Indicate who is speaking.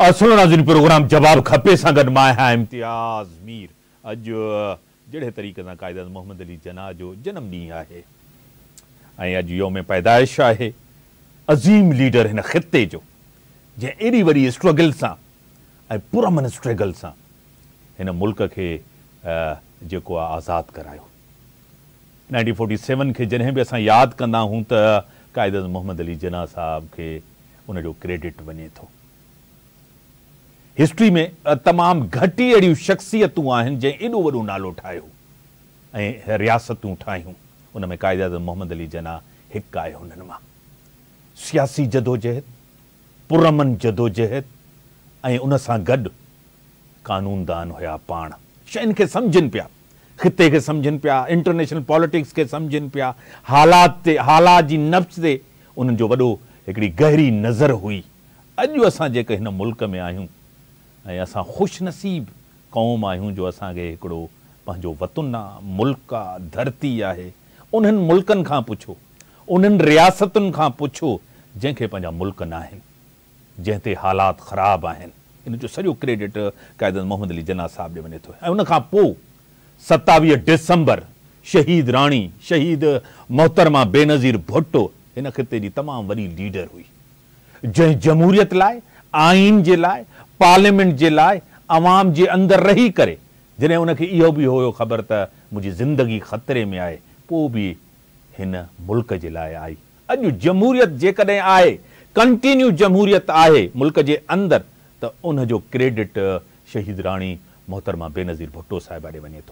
Speaker 1: असुण नाज़िन programme जवाब खपे सां गॾु मां आहियां इम्तियाज़ मीर अज जड़े तरीक़े सां काइदा मोहम्मद अली जना जो जनम ॾींहुं आहे ऐं अॼु योम पैदाइश आहे अज़ीम लीडर हिन ख़िते जो जंहिं एॾी वॾी स्ट्रगल से पुरमन स्ट्रगल से हिन मुल्क के जेको आहे आज़ादु करायो नाइनटीन फोर्टी सेवन के जैसे भी अस याद कंदा आहियूं त काइद मोहम्मद अली जना साहब के उनजो क्रेडिट वञे तो हिस्ट्री में तमाम घटि अड़ी शख्सियतूं आहिनि जंहिं एॾो वॾो नालो ठाहियो ऐं रियासतूं उन में काइदाद मोहम्मद अली जना एक आहे उन सियासी जदोजहद पुरमन जदोजहद उन सां कानूनदान हुआ पा शन खे सम्झनि पिया ख़िते खे सम्झनि पिया इंटरनेशनल पॉलिटिक्स के समझन पाया हालात ते हालात जी नफ़्स से उन्होंने वो गहरी नज़र हुई अज अस मुल्क में आहियूं ऐं खुशनसीब क़ौम आहियूं जो असांखे वतन आहे मुल्क आहे धरती है उन मुल्क खां पुछो उन्हनि रियासतुनि खां पुछो जंहिंखे पंहिंजा मुल्क न आहिनि हालात खराब आहिनि इन जो क्रेडिट कैद मोहम्मद अली जना साहब ॾे वञे थो ऐं उनखां डिसंबर शहीद रानी शहीद मोहतरमा बेनज़ीर भुट्टो इन ख़िते जी तमामु वॾी लीडर हुई जै जमूरियत लाइ के लिए पार्लियामेंट के लिए आवाम के अंदर रही कर जैसे उनखे इहो बि हुयो ख़बर त मुंहिंजी ज़िंदगी ख़तरे में आहे पोइ बि हिन मुल्क जे लाइ आई अज जमहूरियत जै आहे कंटिन्यू जमहूरियत आहे मुल्क के अंदर तो उनजो क्रेडिट शहीद रानी मोहतरमा बेनज़ीर भुट्टो साहेबा वे वञे